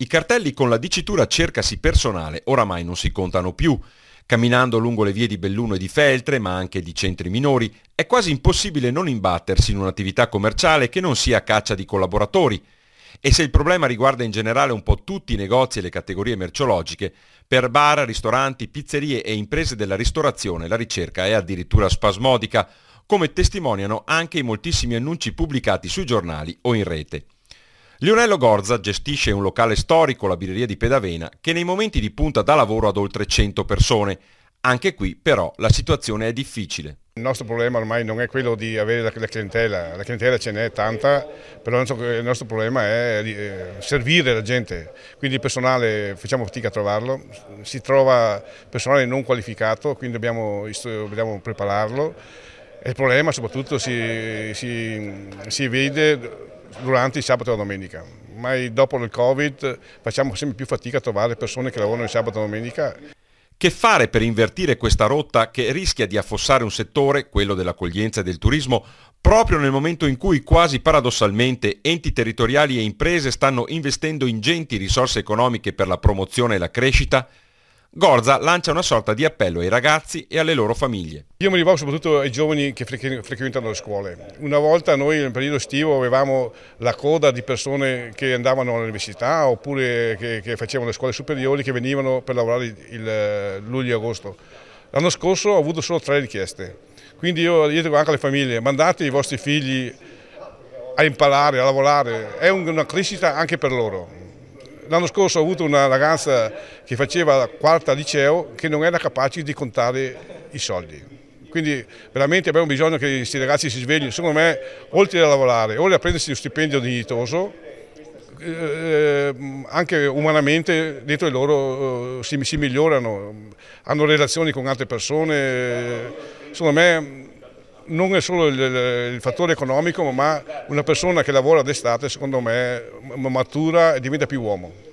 I cartelli con la dicitura cercasi personale oramai non si contano più. Camminando lungo le vie di Belluno e di Feltre, ma anche di centri minori, è quasi impossibile non imbattersi in un'attività commerciale che non sia caccia di collaboratori. E se il problema riguarda in generale un po' tutti i negozi e le categorie merceologiche, per bar, ristoranti, pizzerie e imprese della ristorazione la ricerca è addirittura spasmodica, come testimoniano anche i moltissimi annunci pubblicati sui giornali o in rete. Lionello Gorza gestisce un locale storico, la birreria di Pedavena, che nei momenti di punta dà lavoro ad oltre 100 persone. Anche qui però la situazione è difficile. Il nostro problema ormai non è quello di avere la, clientela, la clientela ce n'è tanta, però il nostro, problema è eh, eh, servire la gente, quindi il personale facciamo fatica a trovarlo, si trova personale non qualificato, quindi dobbiamo, dobbiamo prepararlo. Il problema soprattutto si, si, si vede durante il sabato e la domenica. Ma dopo il Covid eh, facciamo sempre più fatica a trovare persone che lavorano il sabato e la domenica. Che fare per invertire questa rotta che rischia di affossare un settore, quello dell'accoglienza e del turismo, proprio nel momento in cui quasi paradossalmente enti territoriali e imprese stanno investendo ingenti risorse economiche per la promozione e la crescita? Gorza lancia una sorta di appello ai ragazzi e alle loro famiglie. Io mi rivolgo soprattutto ai giovani che frequentano le scuole. Una volta noi nel periodo estivo avevamo la coda di persone che andavano all'università oppure che, che, facevano le scuole superiori che venivano per lavorare il, luglio e agosto. L'anno scorso ho avuto solo tre richieste, quindi io dico anche alle famiglie mandate i vostri figli a imparare, a lavorare, è una crescita anche per loro. L'anno scorso ho avuto una ragazza che faceva la quarta liceo che non era capace di contare i soldi. Quindi veramente abbiamo bisogno che questi ragazzi si sveglino, secondo me, oltre a lavorare, oltre a prendersi uno stipendio dignitoso, eh, anche umanamente dentro di loro eh, si, si, migliorano, hanno relazioni con altre persone, secondo me non è solo il, il, fattore economico, ma una persona che lavora d'estate, secondo me, matura e diventa più uomo.